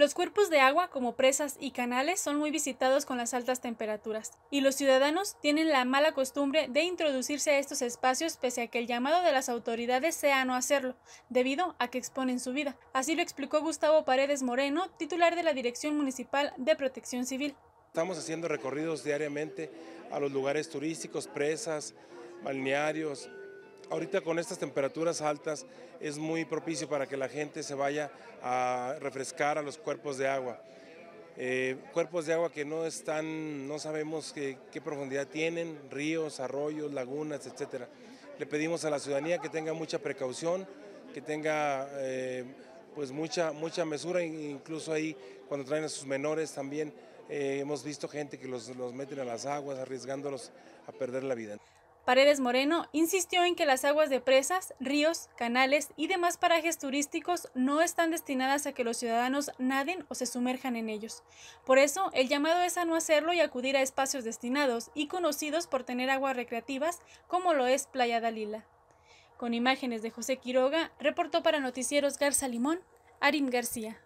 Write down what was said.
Los cuerpos de agua, como presas y canales, son muy visitados con las altas temperaturas, y los ciudadanos tienen la mala costumbre de introducirse a estos espacios pese a que el llamado de las autoridades sea no hacerlo, debido a que exponen su vida. Así lo explicó Gustavo Paredes Moreno, titular de la Dirección Municipal de Protección Civil. Estamos haciendo recorridos diariamente a los lugares turísticos, presas, balnearios, ahorita con estas temperaturas altas es muy propicio para que la gente se vaya a refrescar a los cuerpos de agua. Eh, cuerpos de agua que no están, no sabemos qué, profundidad tienen, ríos, arroyos, lagunas, etc. Le pedimos a la ciudadanía que tenga mucha precaución, que tenga eh, pues mucha, mucha mesura, incluso ahí cuando traen a sus menores también eh, hemos visto gente que los, los meten a las aguas arriesgándolos a perder la vida. Paredes Moreno insistió en que las aguas de presas, ríos, canales y demás parajes turísticos no están destinadas a que los ciudadanos naden o se sumerjan en ellos. Por eso, el llamado es a no hacerlo y acudir a espacios destinados y conocidos por tener aguas recreativas, como lo es Playa Dalila. Con imágenes de José Quiroga, reportó para Noticieros Garza Limón, Arim García.